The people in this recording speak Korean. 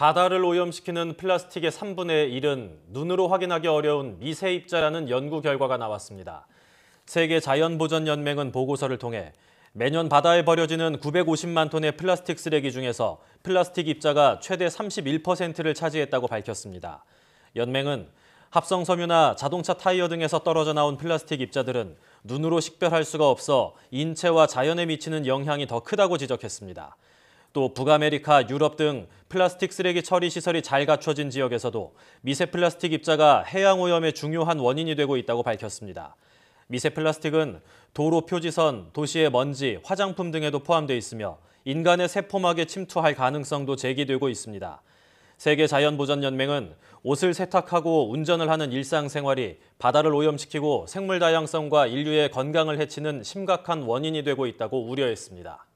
바다를 오염시키는 플라스틱의 3분의 1은 눈으로 확인하기 어려운 미세 입자라는 연구 결과가 나왔습니다. 세계 자연보전연맹은 보고서를 통해 매년 바다에 버려지는 950만 톤의 플라스틱 쓰레기 중에서 플라스틱 입자가 최대 31%를 차지했다고 밝혔습니다. 연맹은 합성 섬유나 자동차 타이어 등에서 떨어져 나온 플라스틱 입자들은 눈으로 식별할 수가 없어 인체와 자연에 미치는 영향이 더 크다고 지적했습니다. 또 북아메리카, 유럽 등 플라스틱 쓰레기 처리 시설이 잘 갖춰진 지역에서도 미세 플라스틱 입자가 해양 오염의 중요한 원인이 되고 있다고 밝혔습니다. 미세 플라스틱은 도로 표지선, 도시의 먼지, 화장품 등에도 포함돼 있으며 인간의 세포막에 침투할 가능성도 제기되고 있습니다. 세계자연보전연맹은 옷을 세탁하고 운전을 하는 일상생활이 바다를 오염시키고 생물 다양성과 인류의 건강을 해치는 심각한 원인이 되고 있다고 우려했습니다.